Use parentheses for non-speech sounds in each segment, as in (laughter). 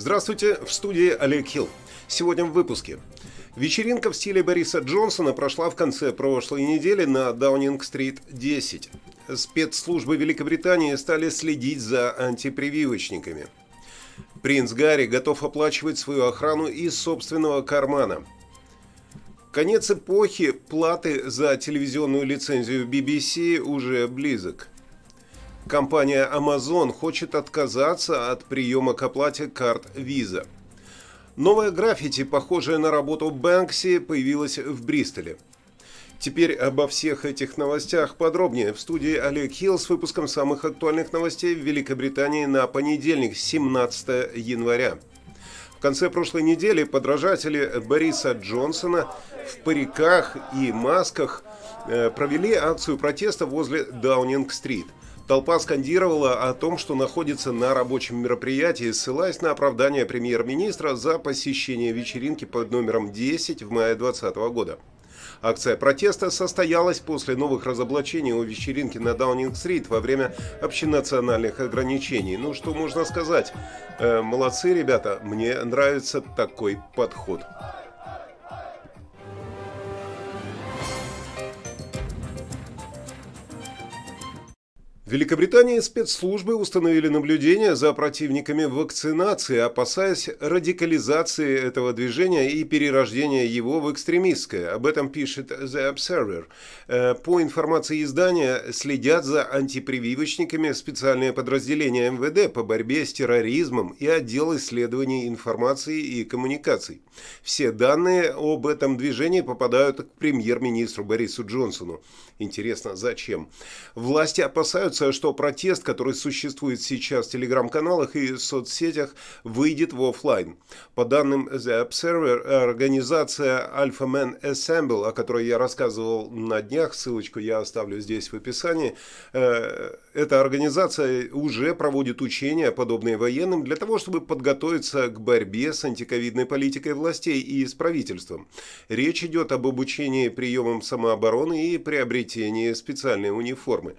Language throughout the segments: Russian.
Здравствуйте, в студии Олег Хилл. Сегодня в выпуске. Вечеринка в стиле Бориса Джонсона прошла в конце прошлой недели на Даунинг-стрит 10. Спецслужбы Великобритании стали следить за антипрививочниками. Принц Гарри готов оплачивать свою охрану из собственного кармана. Конец эпохи платы за телевизионную лицензию BBC уже близок. Компания Amazon хочет отказаться от приема к оплате карт Visa. Новая граффити, похожее на работу Бэнкси, появилось в Бристоле. Теперь обо всех этих новостях подробнее в студии Олег Хилл с выпуском самых актуальных новостей в Великобритании на понедельник, 17 января. В конце прошлой недели подражатели Бориса Джонсона в париках и масках э, провели акцию протеста возле Даунинг-стрит. Толпа скандировала о том, что находится на рабочем мероприятии, ссылаясь на оправдание премьер-министра за посещение вечеринки под номером 10 в мае 2020 года. Акция протеста состоялась после новых разоблачений о вечеринке на Даунинг-стрит во время общенациональных ограничений. Ну, что можно сказать? Э, молодцы ребята, мне нравится такой подход. В Великобритании спецслужбы установили наблюдение за противниками вакцинации, опасаясь радикализации этого движения и перерождения его в экстремистское. Об этом пишет The Observer. Э, по информации издания, следят за антипрививочниками специальные подразделения МВД по борьбе с терроризмом и отдел исследований информации и коммуникаций. Все данные об этом движении попадают к премьер-министру Борису Джонсону. Интересно, зачем? Власти опасаются надеются, что протест, который существует сейчас в телеграм-каналах и соцсетях, выйдет в офлайн. По данным The Observer, организация Alpha Man Assemble, о которой я рассказывал на днях, ссылочку я оставлю здесь в описании, э, эта организация уже проводит учения, подобные военным, для того, чтобы подготовиться к борьбе с антиковидной политикой властей и с правительством. Речь идет об обучении приемам самообороны и приобретении специальной униформы.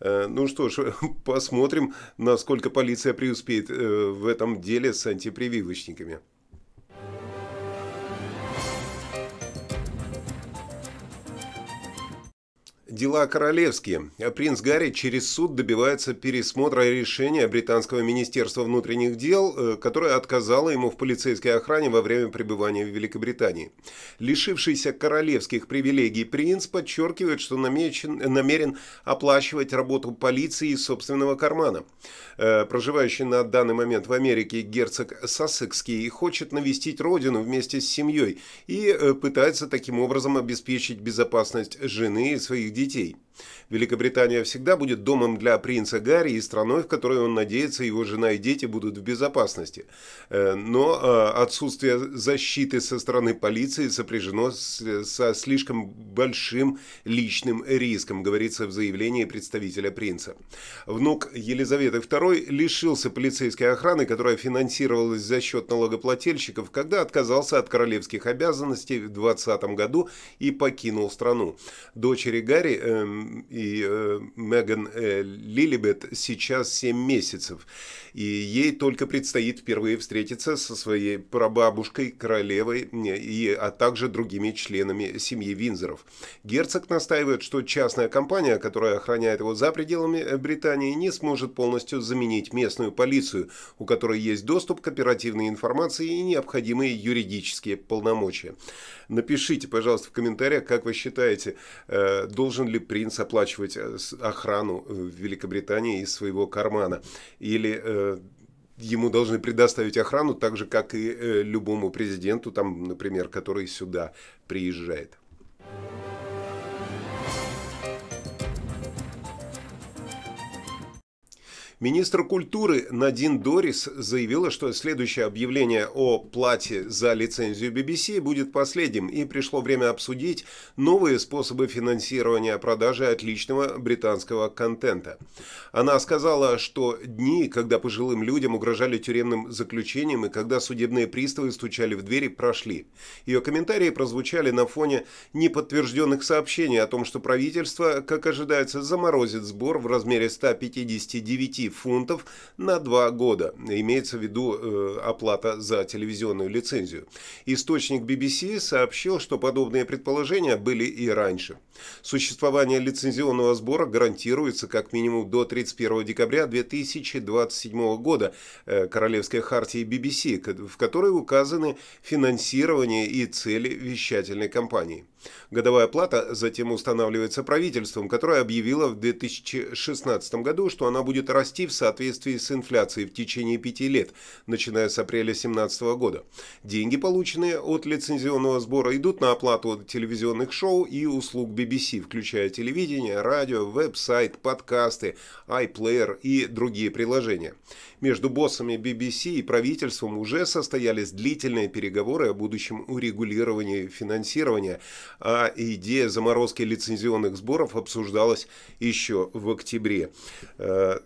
Э, ну что ж, (laughs) посмотрим, насколько полиция преуспеет э, в этом деле с антипрививочниками. дела королевские, а принц Гарри через суд добивается пересмотра решения британского министерства внутренних дел, э, которое отказало ему в полицейской охране во время пребывания в Великобритании. Лишившийся королевских привилегий принц подчеркивает, что намечен, намерен оплачивать работу полиции из собственного кармана. Э, проживающий на данный момент в Америке герцог Сассекский хочет навестить родину вместе с семьей и э, пытается таким образом обеспечить безопасность жены и своих детей детей. Великобритания всегда будет домом для принца Гарри и страной, в которой он надеется, его жена и дети будут в безопасности. Э, но э, отсутствие защиты со стороны полиции сопряжено со слишком большим личным риском, говорится в заявлении представителя принца. Внук Елизаветы II лишился полицейской охраны, которая финансировалась за счет налогоплательщиков, когда отказался от королевских обязанностей в 2020 году и покинул страну. Дочери Гарри, эм, и э, Меган э, Лилибет сейчас 7 месяцев, и ей только предстоит впервые встретиться со своей прабабушкой, королевой, и, а также другими членами семьи Винзоров. Герцог настаивает, что частная компания, которая охраняет его за пределами э, Британии, не сможет полностью заменить местную полицию, у которой есть доступ к оперативной информации и необходимые юридические полномочия. Напишите, пожалуйста, в комментариях, как вы считаете, э, должен ли принц приходилось оплачивать э, охрану э, в Великобритании из своего кармана. Или э, ему должны предоставить охрану так же, как и любому президенту, там, например, который сюда приезжает. Министр культуры Надин Дорис заявила, что следующее объявление о плате за лицензию BBC будет последним, и пришло время обсудить новые способы финансирования продажи отличного британского контента. Она сказала, что дни, когда пожилым людям угрожали тюремным заключением и когда судебные приставы стучали в двери, прошли. Ее комментарии прозвучали на фоне неподтвержденных сообщений о том, что правительство, как ожидается, заморозит сбор в размере 159 фунтов на два года. Имеется в виду э, оплата за телевизионную лицензию. Источник BBC сообщил, что подобные предположения были и раньше. Существование лицензионного сбора гарантируется как минимум до 31 декабря 2027 года э, Королевской хартии BBC, в которой указаны финансирование и цели вещательной компании. Годовая плата затем устанавливается правительством, которое объявило в 2016 году, что она будет расти в соответствии с инфляцией в течение пяти лет, начиная с апреля 2017 года. Деньги, полученные от лицензионного сбора, идут на оплату телевизионных шоу и услуг BBC, включая телевидение, радио, веб-сайт, подкасты, iPlayer и другие приложения. Между боссами BBC и правительством уже состоялись длительные переговоры о будущем урегулировании финансирования, а идея заморозки лицензионных сборов обсуждалась еще в октябре. Э,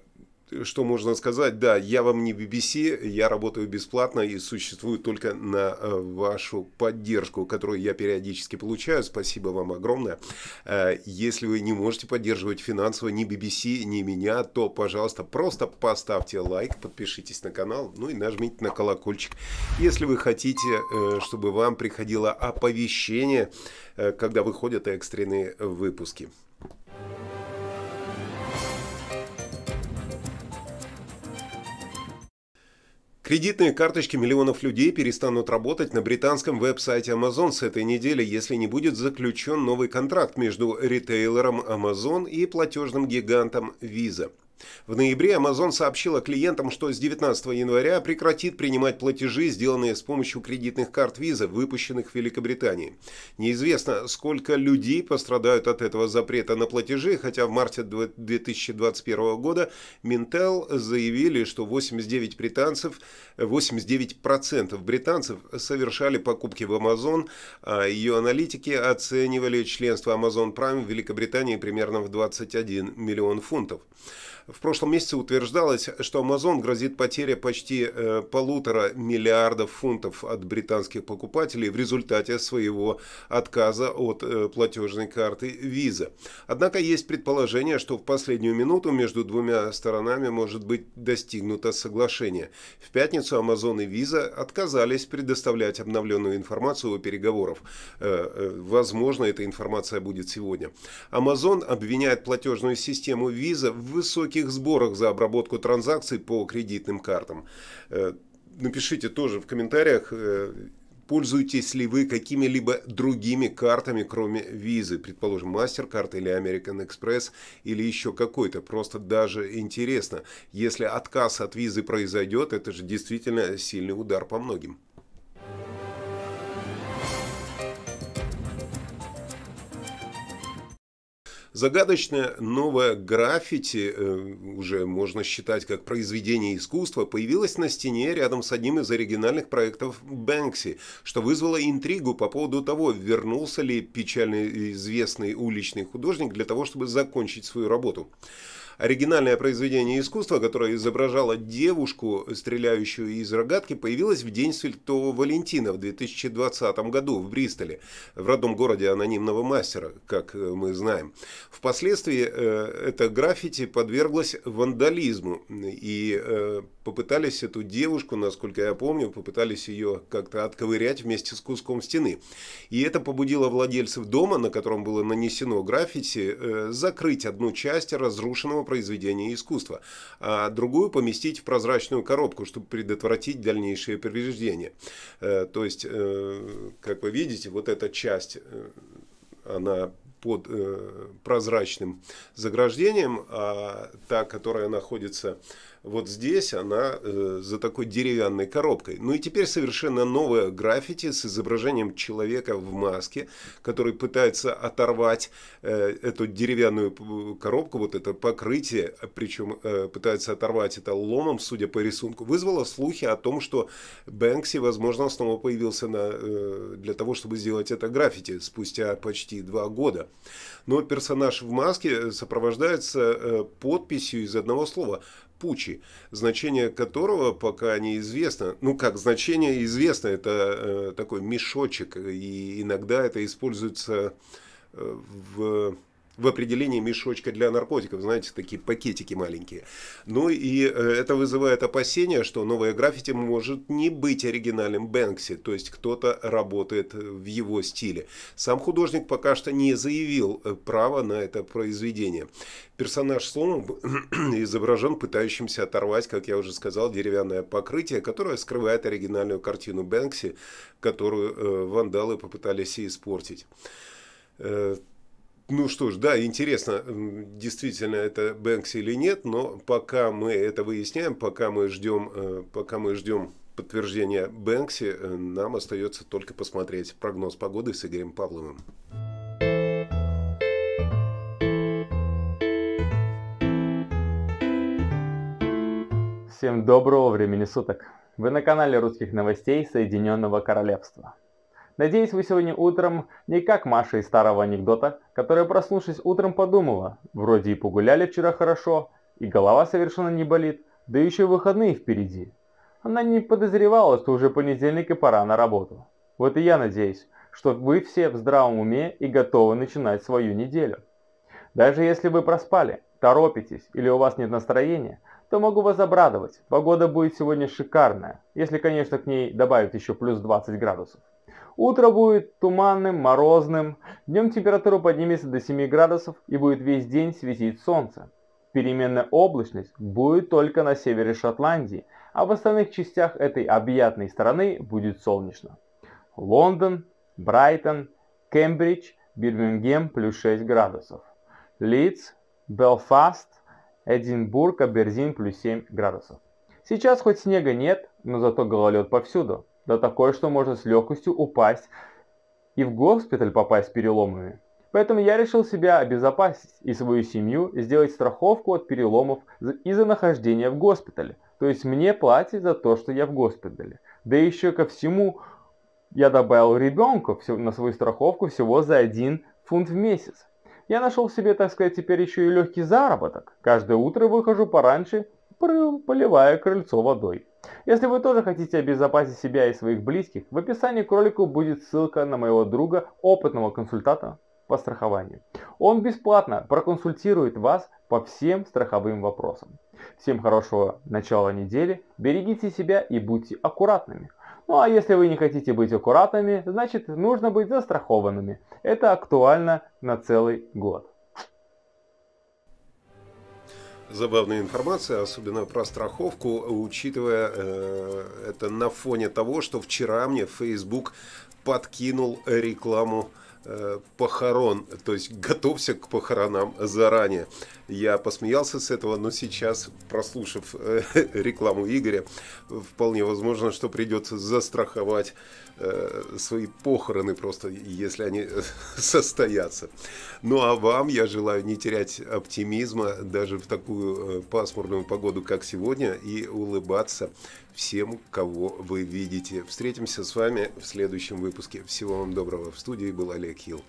что можно сказать? Да, я вам не BBC, я работаю бесплатно и существую только на э, вашу поддержку, которую я периодически получаю. Спасибо вам огромное. Э, если вы не можете поддерживать финансово ни BBC, ни меня, то, пожалуйста, просто поставьте лайк, подпишитесь на канал, ну и нажмите на колокольчик. Если вы хотите, э, чтобы вам приходило оповещение, когда выходят экстренные выпуски. Кредитные карточки миллионов людей перестанут работать на британском веб-сайте Amazon с этой недели, если не будет заключен новый контракт между ритейлером Amazon и платежным гигантом Visa – в ноябре Amazon сообщила клиентам, что с 19 января прекратит принимать платежи, сделанные с помощью кредитных карт Visa, выпущенных в Великобритании. Неизвестно, сколько людей пострадают от этого запрета на платежи, хотя в марте 2021 года Mintel заявили, что 89 британцев, 89% британцев совершали покупки в Amazon, а ее аналитики оценивали членство Amazon Prime в Великобритании примерно в 21 миллион фунтов. В прошлом месяце утверждалось, что Amazon грозит потеря почти э, полутора миллиардов фунтов от британских покупателей в результате своего отказа от э, платежной карты Visa. Однако есть предположение, что в последнюю минуту между двумя сторонами может быть достигнуто соглашение. В пятницу Amazon и Visa отказались предоставлять обновленную информацию о переговорах. Э, э возможно, эта информация будет сегодня. Amazon обвиняет платежную систему Visa в высоких банковских сборах за обработку транзакций по кредитным картам. Э, напишите тоже в комментариях, э, пользуетесь ли вы какими-либо другими картами, кроме визы, предположим, MasterCard или American Express или еще какой-то. Просто даже интересно, если отказ от визы произойдет, это же действительно сильный удар по многим. Загадочное новое граффити, э, уже можно считать как произведение искусства, появилось на стене рядом с одним из оригинальных проектов Бэнкси, что вызвало интригу по поводу того, вернулся ли печально известный уличный художник для того, чтобы закончить свою работу. Оригинальное произведение искусства, которое изображало девушку, стреляющую из рогатки, появилось в День Святого Валентина в 2020 году в Бристоле, в родном городе анонимного мастера, как э, мы знаем. Впоследствии э, это граффити подверглось вандализму и э, попытались эту девушку, насколько я помню, попытались ее как-то отковырять вместе с куском стены. И это побудило владельцев дома, на котором было нанесено граффити, закрыть одну часть разрушенного произведение искусства, а другую поместить в прозрачную коробку, чтобы предотвратить дальнейшие повреждения. Э, то есть, э, как вы видите, вот эта часть, э, она под прозрачным заграждением, а та, которая находится вот здесь она э, за такой деревянной коробкой. Ну и теперь совершенно новое граффити с изображением человека в маске, который пытается оторвать э, эту деревянную э, коробку, вот это покрытие, причем э, пытается оторвать это ломом, судя по рисунку, вызвало слухи о том, что Бэнкси, возможно, снова появился на, э, для того, чтобы сделать это граффити спустя почти два года. Но персонаж в маске э, сопровождается э, подписью из одного слова – Пучи, значение которого пока неизвестно. Ну как, значение известно, это э, такой мешочек, и иногда это используется э, в в определении мешочка для наркотиков, знаете, такие пакетики маленькие. Ну и э, это вызывает опасения, что новое граффити может не быть оригинальным Бэнкси, то есть кто-то работает в его стиле. Сам художник пока что не заявил э, право на это произведение. Персонаж слоном (clears throat) изображен пытающимся оторвать, как я уже сказал, деревянное покрытие, которое скрывает оригинальную картину Бэнкси, которую э, вандалы попытались и испортить. Ну что ж, да, интересно, действительно это Бэнкс или нет, но пока мы это выясняем, пока мы ждем, э, пока мы ждем подтверждения Бэнкси, э, нам остается только посмотреть прогноз погоды с Игорем Павловым. Всем доброго времени суток! Вы на канале русских новостей Соединенного Королевства. Надеюсь, вы сегодня утром не как Маша из старого анекдота, которая, проснувшись утром, подумала, вроде и погуляли вчера хорошо, и голова совершенно не болит, да еще и выходные впереди. Она не подозревала, что уже понедельник и пора на работу. Вот и я надеюсь, что вы все в здравом уме и готовы начинать свою неделю. Даже если вы проспали, торопитесь или у вас нет настроения, то могу вас обрадовать. Погода будет сегодня шикарная, если, конечно, к ней добавить еще плюс 20 градусов. Утро будет туманным, морозным. Днем температура поднимется до 7 градусов и будет весь день светить солнце. Переменная облачность будет только на севере Шотландии, а в остальных частях этой объятной страны будет солнечно. Лондон, Брайтон, Кембридж, Бирмингем плюс 6 градусов. Лидс, Белфаст, Эдинбург, Абердин плюс 7 градусов. Сейчас хоть снега нет, но зато гололед повсюду да такое, что можно с легкостью упасть и в госпиталь попасть с переломами. Поэтому я решил себя обезопасить и свою семью сделать страховку от переломов из-за нахождения в госпитале. То есть мне платить за то, что я в госпитале. Да еще ко всему я добавил ребенка на свою страховку всего за один фунт в месяц. Я нашел себе, так сказать, теперь еще и легкий заработок. Каждое утро выхожу пораньше поливая крыльцо водой. Если вы тоже хотите обезопасить себя и своих близких, в описании к ролику будет ссылка на моего друга, опытного консультанта по страхованию. Он бесплатно проконсультирует вас по всем страховым вопросам. Всем хорошего начала недели, берегите себя и будьте аккуратными. Ну а если вы не хотите быть аккуратными, значит нужно быть застрахованными. Это актуально на целый год забавная информация, особенно про страховку, учитывая э, это на фоне того, что вчера мне Facebook подкинул рекламу э, похорон, то есть готовься к похоронам заранее. Я посмеялся с этого, но сейчас, прослушав э, (laughs) рекламу Игоря, вполне возможно, что придется застраховать Э, свои похороны просто, если они э, (laughs) состоятся. Ну а вам я желаю не терять оптимизма даже в такую э, пасмурную погоду, как сегодня, и улыбаться всем, кого вы видите. Встретимся с вами в следующем выпуске. Всего вам доброго. В студии был Олег Хилл.